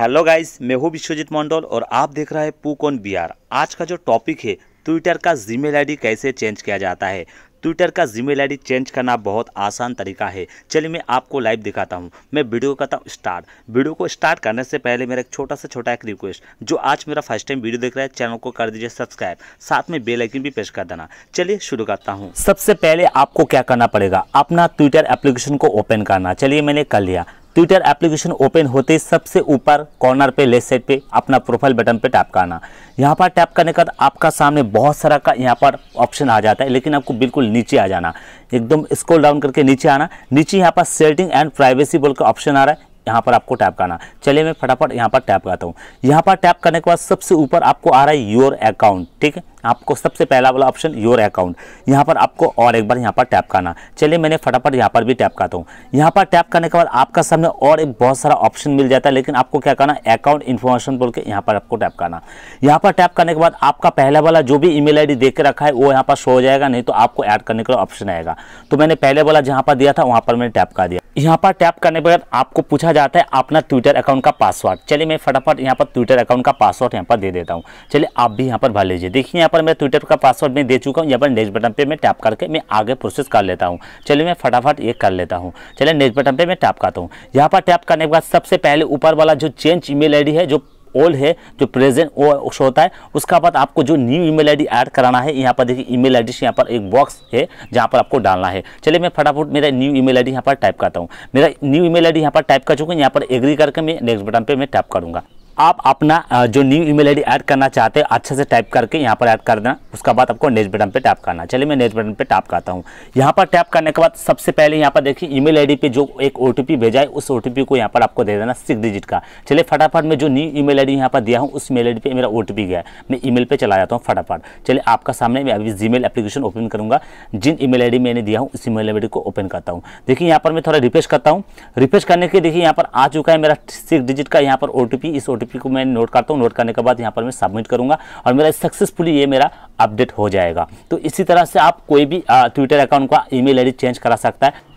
hello guys मैं हूँ विश्वजीत मंडल और आप देख रहे हैं पुक ऑन आर आज का जो टॉपिक है ट्विटर का जीमेल आईडी कैसे चेंज किया जाता है ट्विटर का जीमेल आईडी चेंज करना बहुत आसान तरीका है चलिए मैं आपको लाइव दिखाता हूँ मैं वीडियो करता हूँ स्टार्ट वीडियो को स्टार्ट करने से पहले मेरा एक छोटा सा छोटा एक रिक्वेस्ट जो आज मेरा फर्स्ट टाइम वीडियो देख रहा है चैनल को कर दीजिए सब्सक्राइब साथ में बेल आइकन भी प्रेस कर देना चलिए शुरू करता हूँ सबसे पहले आपको क्या करना पड़ेगा अपना ट्विटर एप्लीकेशन को ओपन करना चलिए मैंने कर लिया ट्विटर एप्लीकेशन ओपन होते ही सबसे ऊपर कॉर्नर पे लेफ्ट साइड पे अपना प्रोफाइल बटन पे टैप करना यहाँ पर टैप करने के बाद आपका सामने बहुत सारा का यहाँ पर ऑप्शन आ जाता है लेकिन आपको बिल्कुल नीचे आ जाना एकदम स्क्रॉल डाउन करके नीचे आना नीचे यहाँ पर सेटिंग एंड प्राइवेसी बोल का ऑप्शन आ रहा है यहाँ पर आपको टैप करना चलिए मैं फटाफट यहाँ पर टैप करता हूँ यहाँ पर टैप करने के बाद सबसे ऊपर आपको आ रहा है योर अकाउंट ठीक है आपको सबसे पहला वाला ऑप्शन योर अकाउंट यहाँ पर आपको और एक बार यहाँ पर टैप करना चलिए मैंने फटाफट यहाँ पर भी टैप करता हूँ यहाँ पर टैप करने के बाद आपका सामने और एक बहुत सारा ऑप्शन मिल जाता है लेकिन आपको क्या करना अकाउंट इन्फॉर्मेशन बोल के यहाँ पर आपको टैप करना यहाँ पर टैप करने के बाद आपका पहला वाला जो भी ई मेल दे के रखा है वो यहाँ पर शो हो जाएगा नहीं तो आपको ऐड करने का ऑप्शन आएगा तो मैंने पहले वाला जहाँ पर दिया था वहाँ पर मैंने टैप कर दिया यहाँ पर टैप करने के बाद आपको पूछा जाता है अपना ट्विटर अकाउंट का पासवर्ड चलिए मैं फटाफट यहाँ पर ट्विटर अकाउंट का पासवर्ड यहाँ पर दे देता हूँ चलिए आप भी यहाँ पर भर लीजिए देखिए यहाँ पर मैं ट्विटर का पासवर्ड मैं दे चुका हूँ यहाँ पर नेक्स्ट बटन पर मैं टैप करके मैं आगे प्रोसेस कर लेता हूँ चलिए मैं फटाफट ये कर लेता हूँ चलिए नेक्स्ट बटन पर मैं टैप करता हूँ यहाँ पर टैप करने के बाद सबसे पहले ऊपर वाला जो चेंज ई मेल है जो ओल है जो प्रेजेंट वो शो होता है उसका बाद आपको जो न्यू ईमेल आईडी ऐड कराना है यहाँ पर देखिए ईमेल आईडी यहाँ पर एक बॉक्स है जहाँ पर आपको डालना है चलिए मैं फटाफट मेरा न्यू ईमेल आईडी यहाँ पर टाइप करता हूँ मेरा न्यू ईमेल आईडी यहाँ पर टाइप कर चुके हैं यहाँ पर एग्री करके मैं नेक्स्ट बटन पर मैं टाइप करूँगा आप अपना जो न्यू ईमेल आईडी ऐड करना चाहते हैं अच्छे से टाइप करके यहाँ पर ऐड कर देना उसके बाद आपको नेक्स्ट बटन पे टैप करना चलिए मैं नेक्स्ट बटन पे टैप करता हूँ यहाँ पर टैप करने के बाद सबसे पहले यहाँ पर देखिए ईमेल आईडी पे जो एक ओटीपी भेजा है उस ओटीपी को यहाँ पर आपको दे देना सिक्स डिजिट का चलिए फटाफट में जो new email ID पर दिया हूँ उस मेल आई पे मेरा ओ गया मैं ई मेल पर चला जाता हूँ फटाफट चलिए आपका सामने मैं अभी जी मेल एप्लीकेशन ओपन करूँगा जिन ई मेल आई डी मैंने दिया हूँ उस ई मेल आई डी को ओपन करता हूँ देखिए यहाँ पर मैं थोड़ा रिफ्रेश करता हूँ रिफ्रेश करने के देखिए यहाँ पर आ चुका है मेरा सिक्स डिजिट का यहाँ पर ओ इस ओ को मैं नोट करता हूँ नोट करने के बाद यहाँ पर मैं सबमिट करूँगा और मेरा सक्सेसफुली ये मेरा अपडेट हो जाएगा तो इसी तरह से आप कोई भी ट्विटर अकाउंट का ई मेल चेंज करा सकता है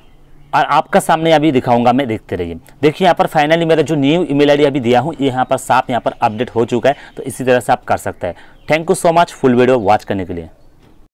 और आपका सामने अभी दिखाऊंगा मैं देखते रहिए देखिए यहाँ पर फाइनली मेरा जो न्यू ईमेल आईडी अभी दिया हूँ ये यहाँ पर साफ यहाँ पर अपडेट हो चुका है तो इसी तरह से आप कर सकते हैं thank you so much full video watch करने के लिए